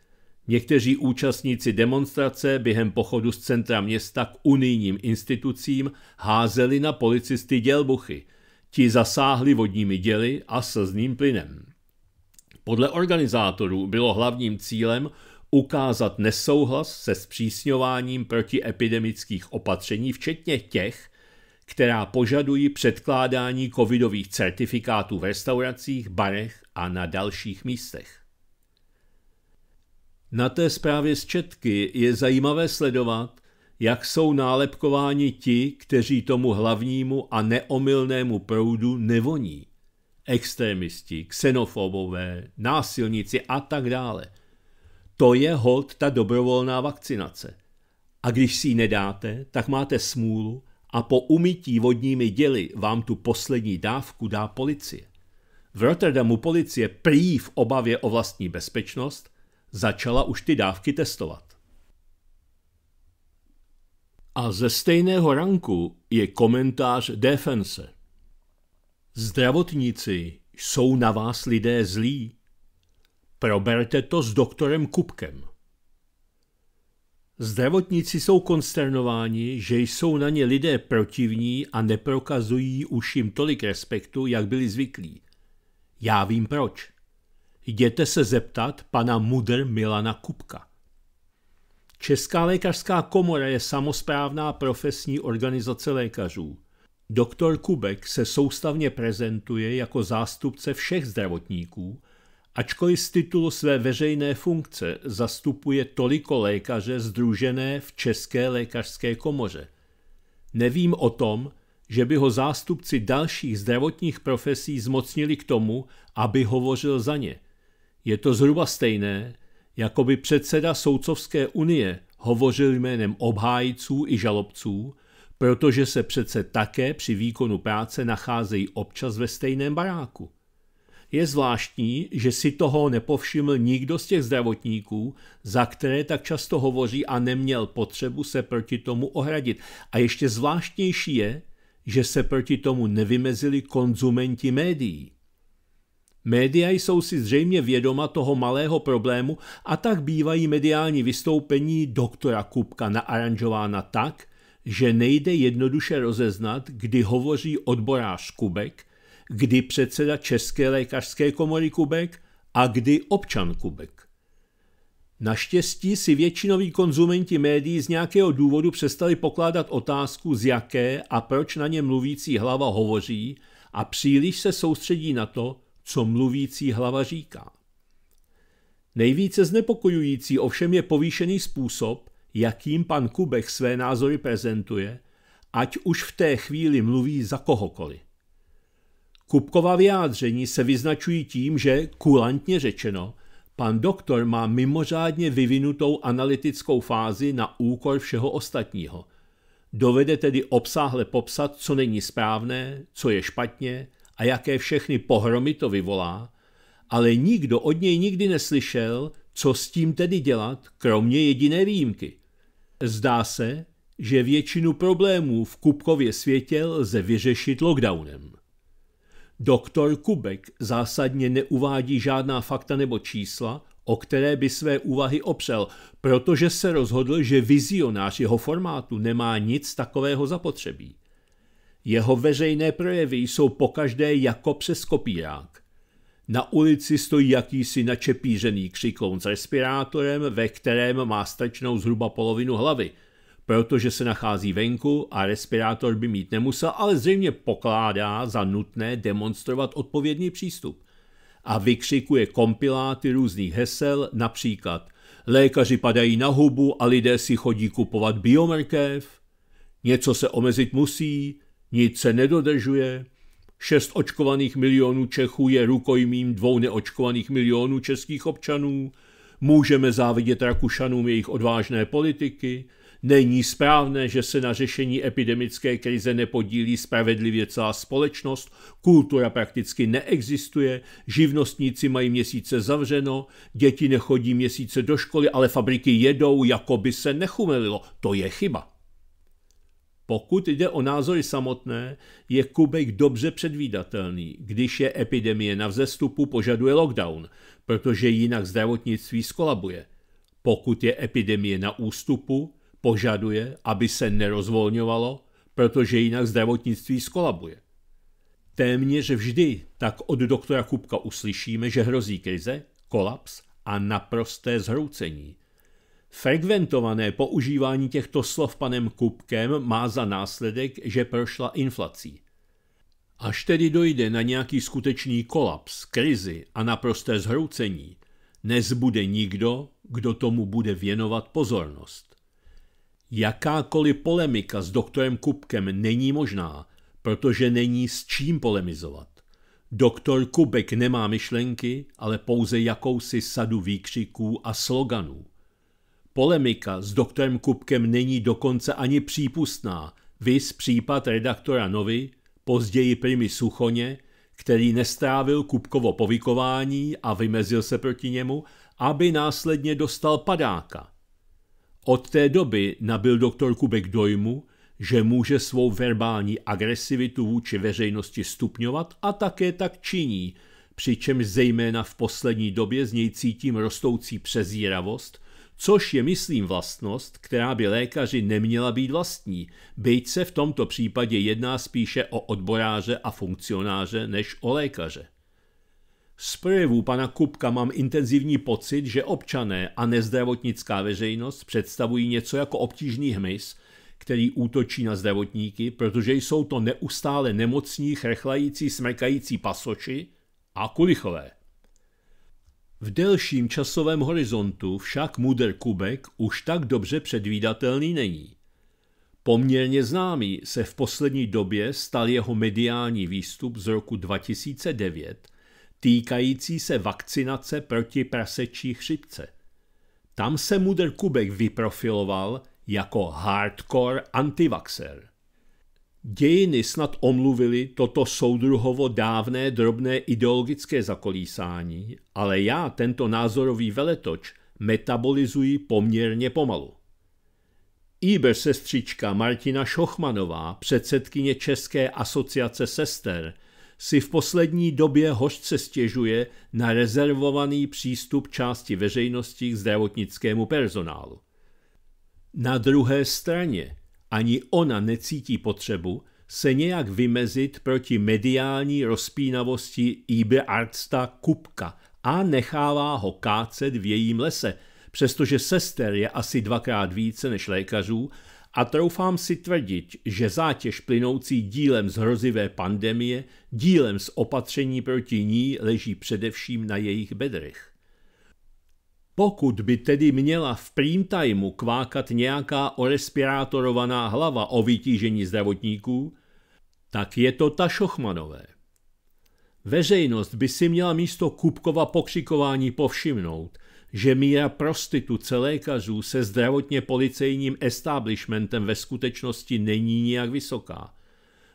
Někteří účastníci demonstrace během pochodu z centra města k unijním institucím házeli na policisty dělbuchy. Ti zasáhli vodními děly a slzným plynem. Podle organizátorů bylo hlavním cílem ukázat nesouhlas se zpřísňováním protiepidemických opatření, včetně těch, která požadují předkládání covidových certifikátů v restauracích, barech a na dalších místech. Na té zprávě z Četky je zajímavé sledovat, jak jsou nálepkováni ti, kteří tomu hlavnímu a neomylnému proudu nevoní. Extremisti, xenofobové, násilníci a tak dále. To je hold ta dobrovolná vakcinace. A když si ji nedáte, tak máte smůlu a po umytí vodními děly vám tu poslední dávku dá policie. V Rotterdamu policie prý v obavě o vlastní bezpečnost začala už ty dávky testovat. A ze stejného ranku je komentář Defense. Zdravotníci jsou na vás lidé zlí. Proberte to s doktorem Kupkem. Zdravotníci jsou konsternováni, že jsou na ně lidé protivní a neprokazují už jim tolik respektu, jak byli zvyklí. Já vím proč. Jděte se zeptat pana mudr Milana Kupka. Česká lékařská komora je samozprávná profesní organizace lékařů. Doktor Kubek se soustavně prezentuje jako zástupce všech zdravotníků Ačkoliv z titulu své veřejné funkce zastupuje toliko lékaře združené v České lékařské komoře. Nevím o tom, že by ho zástupci dalších zdravotních profesí zmocnili k tomu, aby hovořil za ně. Je to zhruba stejné, jako by předseda Soudcovské unie hovořil jménem obhájců i žalobců, protože se přece také při výkonu práce nacházejí občas ve stejném baráku. Je zvláštní, že si toho nepovšiml nikdo z těch zdravotníků, za které tak často hovoří a neměl potřebu se proti tomu ohradit. A ještě zvláštnější je, že se proti tomu nevymezili konzumenti médií. Média jsou si zřejmě vědoma toho malého problému a tak bývají mediální vystoupení doktora Kupka naaranžována tak, že nejde jednoduše rozeznat, kdy hovoří odborář Kubek kdy předseda České lékařské komory Kubek a kdy občan Kubek. Naštěstí si většinoví konzumenti médií z nějakého důvodu přestali pokládat otázku, z jaké a proč na ně mluvící hlava hovoří a příliš se soustředí na to, co mluvící hlava říká. Nejvíce znepokojující ovšem je povýšený způsob, jakým pan Kubek své názory prezentuje, ať už v té chvíli mluví za kohokoliv. Kupkova vyjádření se vyznačují tím, že, kulantně řečeno, pan doktor má mimořádně vyvinutou analytickou fázi na úkor všeho ostatního. Dovede tedy obsáhle popsat, co není správné, co je špatně a jaké všechny pohromy to vyvolá, ale nikdo od něj nikdy neslyšel, co s tím tedy dělat, kromě jediné výjimky. Zdá se, že většinu problémů v Kupkově světě lze vyřešit lockdownem. Doktor Kubek zásadně neuvádí žádná fakta nebo čísla, o které by své úvahy opřel, protože se rozhodl, že vizionář jeho formátu nemá nic takového zapotřebí. Jeho veřejné projevy jsou pokaždé jako přes kopírák. Na ulici stojí jakýsi načepířený křikloun s respirátorem, ve kterém má strčnou zhruba polovinu hlavy – protože se nachází venku a respirátor by mít nemusel, ale zřejmě pokládá za nutné demonstrovat odpovědný přístup. A vykřikuje kompiláty různých hesel, například lékaři padají na hubu a lidé si chodí kupovat biomerkev, něco se omezit musí, nic se nedodržuje, šest očkovaných milionů Čechů je rukojmím dvou neočkovaných milionů českých občanů, můžeme závidět Rakušanům jejich odvážné politiky – Není správné, že se na řešení epidemické krize nepodílí spravedlivě celá společnost, kultura prakticky neexistuje, živnostníci mají měsíce zavřeno, děti nechodí měsíce do školy, ale fabriky jedou, jako by se nechumelilo. To je chyba. Pokud jde o názory samotné, je Kubek dobře předvídatelný. Když je epidemie na vzestupu, požaduje lockdown, protože jinak zdravotnictví skolabuje. Pokud je epidemie na ústupu, požaduje, aby se nerozvolňovalo, protože jinak zdravotnictví skolabuje. Téměř vždy tak od doktora Kupka uslyšíme, že hrozí krize, kolaps a naprosté zhroucení. Frekventované používání těchto slov panem Kupkem má za následek, že prošla inflací. Až tedy dojde na nějaký skutečný kolaps, krizi a naprosté zhroucení, nezbude nikdo, kdo tomu bude věnovat pozornost. Jakákoliv polemika s doktorem Kubkem není možná, protože není s čím polemizovat. Doktor Kubek nemá myšlenky, ale pouze jakousi sadu výkřiků a sloganů. Polemika s doktorem Kubkem není dokonce ani přípustná, vys případ redaktora Novy, později primi Suchoně, který nestrávil Kubkovo povykování a vymezil se proti němu, aby následně dostal padáka. Od té doby nabil doktor Kubek dojmu, že může svou verbální agresivitu vůči veřejnosti stupňovat a také tak činí, přičemž zejména v poslední době z něj cítím rostoucí přezíravost, což je, myslím, vlastnost, která by lékaři neměla být vlastní, byť se v tomto případě jedná spíše o odboráře a funkcionáře než o lékaře. Z projevů pana Kupka mám intenzivní pocit, že občané a nezdravotnická veřejnost představují něco jako obtížný hmyz, který útočí na zdravotníky, protože jsou to neustále nemocní, chrchlající, smrkající pasoči a kulichové. V delším časovém horizontu však Muder Kubek už tak dobře předvídatelný není. Poměrně známý se v poslední době stal jeho mediální výstup z roku 2009, týkající se vakcinace proti prasečí chřipce. Tam se Mudr Kubek vyprofiloval jako hardcore antivaxer. Dějiny snad omluvili toto soudruhovo dávné drobné ideologické zakolísání, ale já tento názorový veletoč metabolizuji poměrně pomalu. Iber sestřička Martina Šochmanová, předsedkyně České asociace sester, si v poslední době hořce stěžuje na rezervovaný přístup části veřejnosti k zdravotnickému personálu. Na druhé straně ani ona necítí potřebu se nějak vymezit proti mediální rozpínavosti Ibe Artsta Kupka a nechává ho kácet v jejím lese, přestože sester je asi dvakrát více než lékařů a troufám si tvrdit, že zátěž plynoucí dílem z hrozivé pandemie, dílem z opatření proti ní leží především na jejich bedrech. Pokud by tedy měla v prým timeu kvákat nějaká orespirátorovaná hlava o vytížení zdravotníků, tak je to ta Šochmanové. Veřejnost by si měla místo Kupkova pokřikování povšimnout – že míra prostituce lékařů se zdravotně policejním establishmentem ve skutečnosti není nijak vysoká.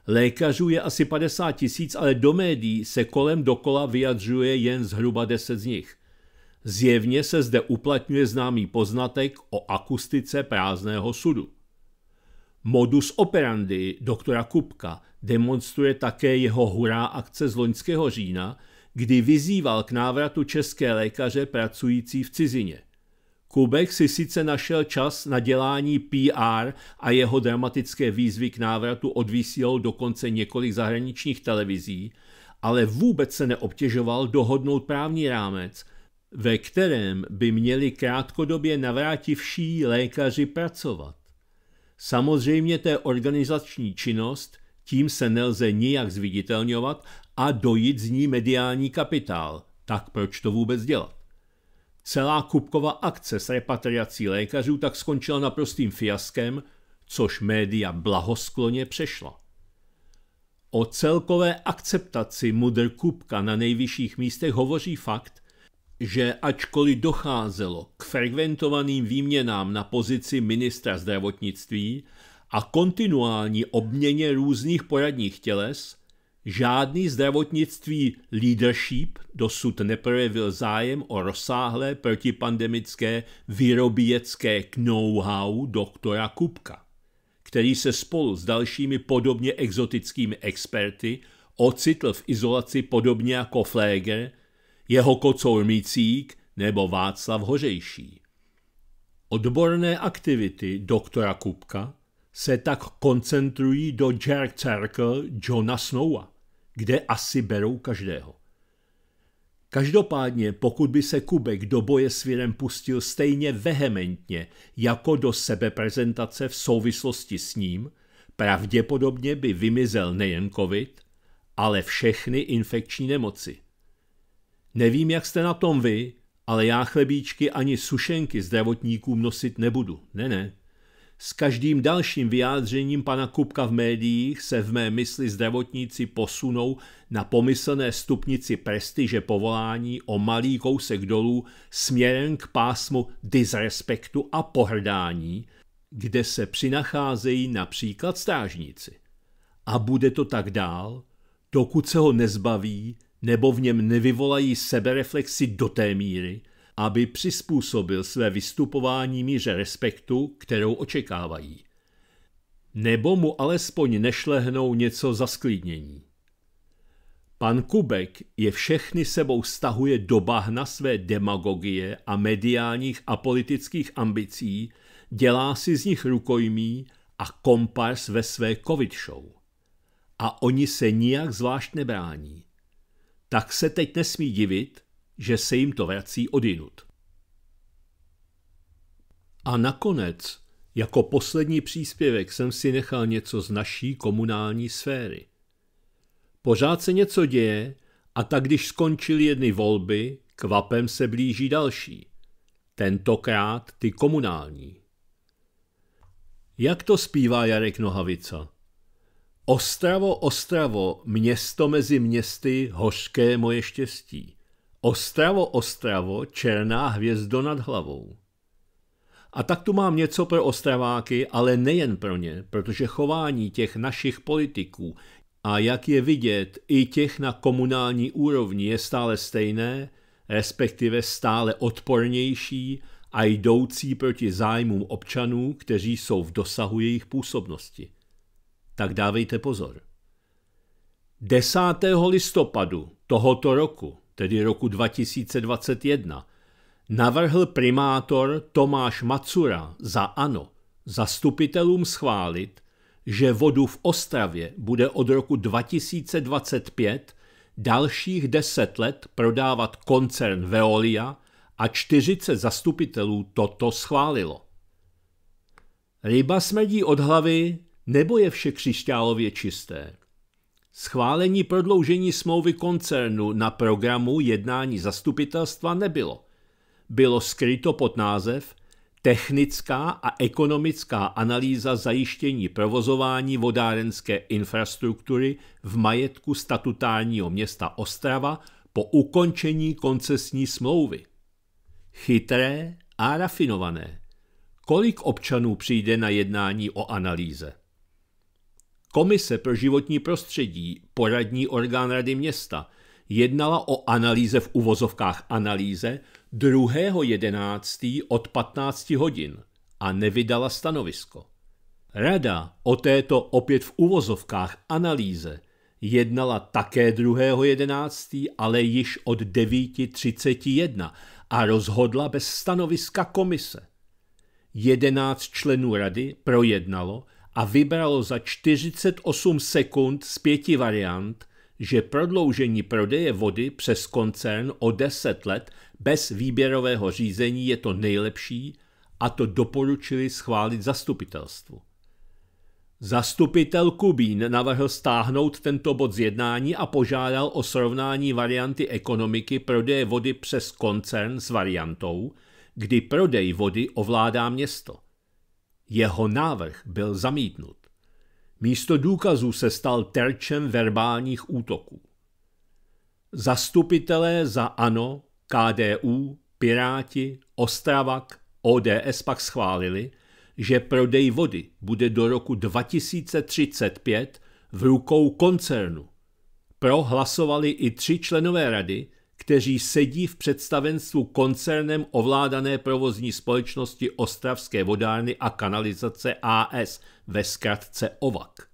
Lékařů je asi 50 tisíc, ale do médií se kolem dokola vyjadřuje jen zhruba 10 z nich. Zjevně se zde uplatňuje známý poznatek o akustice prázdného sudu. Modus operandi doktora Kupka demonstruje také jeho hurá akce z loňského října, kdy vyzýval k návratu české lékaře pracující v cizině. Kubek si sice našel čas na dělání PR a jeho dramatické výzvy k návratu odvysílal dokonce několik zahraničních televizí, ale vůbec se neobtěžoval dohodnout právní rámec, ve kterém by měli krátkodobě navrátivší lékaři pracovat. Samozřejmě té organizační činnost tím se nelze nijak zviditelňovat a dojít z ní mediální kapitál, tak proč to vůbec dělat? Celá Kupkova akce s repatriací lékařů tak skončila naprostým fiaskem, což média blahoskloně přešla. O celkové akceptaci mudr Kupka na nejvyšších místech hovoří fakt, že ačkoliv docházelo k frekventovaným výměnám na pozici ministra zdravotnictví a kontinuální obměně různých poradních těles, Žádný zdravotnictví leadership dosud neprojevil zájem o rozsáhlé protipandemické vyrobíjecké know-how doktora Kupka, který se spolu s dalšími podobně exotickými experty ocitl v izolaci podobně jako Fléger, jeho kocour Micík nebo Václav Hořejší. Odborné aktivity doktora Kupka se tak koncentrují do Jerk Circle Johna Snowa kde asi berou každého. Každopádně, pokud by se Kubek do boje s virem pustil stejně vehementně jako do sebeprezentace v souvislosti s ním, pravděpodobně by vymizel nejen COVID, ale všechny infekční nemoci. Nevím, jak jste na tom vy, ale já chlebíčky ani sušenky zdravotníkům nosit nebudu. Ne, ne. S každým dalším vyjádřením pana Kupka v médiích se v mé mysli zdravotníci posunou na pomyslné stupnici prestiže povolání o malý kousek dolů směrem k pásmu disrespektu a pohrdání, kde se přinacházejí například strážníci. A bude to tak dál, dokud se ho nezbaví nebo v něm nevyvolají sebereflexy do té míry, aby přizpůsobil své vystupování míře respektu, kterou očekávají. Nebo mu alespoň nešlehnou něco za sklidnění. Pan Kubek je všechny sebou stahuje do bahna své demagogie a mediálních a politických ambicí, dělá si z nich rukojmí a kompars ve své covid show. A oni se nijak zvlášť nebrání. Tak se teď nesmí divit, že se jim to vrací odinut. A nakonec, jako poslední příspěvek jsem si nechal něco z naší komunální sféry. Pořád se něco děje a tak když skončily jedny volby, kvapem se blíží další. Tentokrát ty komunální. Jak to zpívá Jarek Nohavica? Ostravo, ostravo, město mezi městy, hořké moje štěstí. Ostravo, ostravo, černá hvězdo nad hlavou. A tak tu mám něco pro ostraváky, ale nejen pro ně, protože chování těch našich politiků a jak je vidět i těch na komunální úrovni je stále stejné, respektive stále odpornější a jdoucí proti zájmům občanů, kteří jsou v dosahu jejich působnosti. Tak dávejte pozor. 10. listopadu tohoto roku tedy roku 2021, navrhl primátor Tomáš Macura za ANO zastupitelům schválit, že vodu v Ostravě bude od roku 2025 dalších 10 let prodávat koncern Veolia a 40 zastupitelů toto schválilo. Ryba smrdí od hlavy nebo je vše křišťálově čisté? Schválení prodloužení smlouvy koncernu na programu jednání zastupitelstva nebylo. Bylo skryto pod název Technická a ekonomická analýza zajištění provozování vodárenské infrastruktury v majetku statutárního města Ostrava po ukončení koncesní smlouvy. Chytré a rafinované. Kolik občanů přijde na jednání o analýze? Komise pro životní prostředí, poradní orgán rady města, jednala o analýze v uvozovkách analýze 2.11. od 15 hodin a nevydala stanovisko. Rada o této opět v uvozovkách analýze jednala také 2.11., ale již od 9.31 a rozhodla bez stanoviska komise. 11 členů rady projednalo a vybralo za 48 sekund z pěti variant, že prodloužení prodeje vody přes koncern o 10 let bez výběrového řízení je to nejlepší a to doporučili schválit zastupitelstvu. Zastupitel Kubín navrhl stáhnout tento bod z jednání a požádal o srovnání varianty ekonomiky prodeje vody přes koncern s variantou, kdy prodej vody ovládá město. Jeho návrh byl zamítnut. Místo důkazů se stal terčem verbálních útoků. Zastupitelé za ANO, KDU, Piráti, Ostravak, ODS pak schválili, že prodej vody bude do roku 2035 v rukou koncernu. Pro hlasovali i tři členové rady, kteří sedí v představenstvu koncernem ovládané provozní společnosti Ostravské vodárny a kanalizace AS ve zkratce OVAK.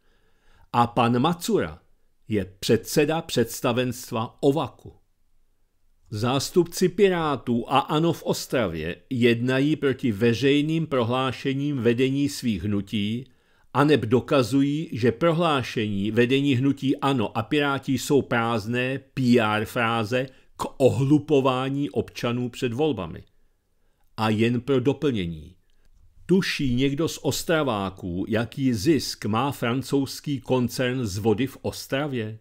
A pan Macura je předseda představenstva OVAKu. Zástupci Pirátů a ANO v Ostravě jednají proti veřejným prohlášením vedení svých hnutí, aneb dokazují, že prohlášení vedení hnutí ANO a Piráti jsou prázdné PR fráze, k ohlupování občanů před volbami. A jen pro doplnění. Tuší někdo z Ostraváků, jaký zisk má francouzský koncern z vody v Ostravě?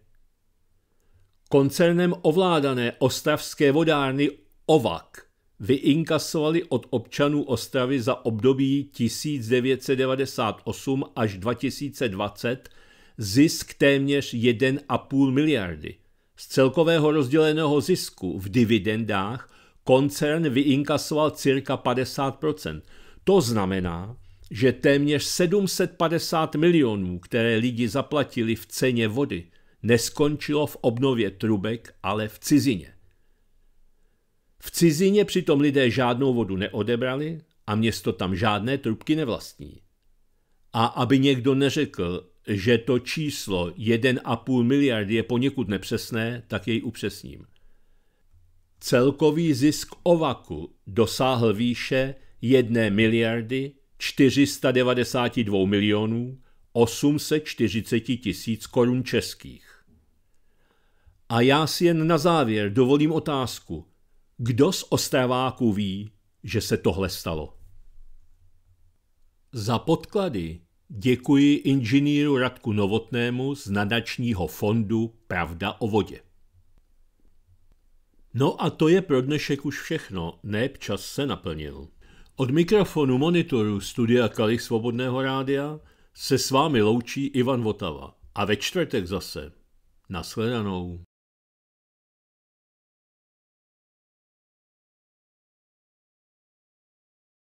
Koncernem ovládané ostravské vodárny OVAK vyinkasovali od občanů Ostravy za období 1998 až 2020 zisk téměř 1,5 miliardy. Z celkového rozděleného zisku v dividendách koncern vyinkasoval cirka 50 To znamená, že téměř 750 milionů, které lidi zaplatili v ceně vody, neskončilo v obnově trubek, ale v cizině. V cizině přitom lidé žádnou vodu neodebrali a město tam žádné trubky nevlastní. A aby někdo neřekl, že to číslo 1,5 miliardy je poněkud nepřesné, tak jej upřesním. Celkový zisk Ovaku dosáhl výše 1 miliardy 492 milionů 840 tisíc korun českých. A já si jen na závěr dovolím otázku. Kdo z Ostraváků ví, že se tohle stalo? Za podklady Děkuji inženýru Radku Novotnému z nadačního fondu Pravda o vodě. No a to je pro dnešek už všechno, neb čas se naplnil. Od mikrofonu monitoru Studia Kalich Svobodného rádia se s vámi loučí Ivan Votava. A ve čtvrtek zase. Nasledanou.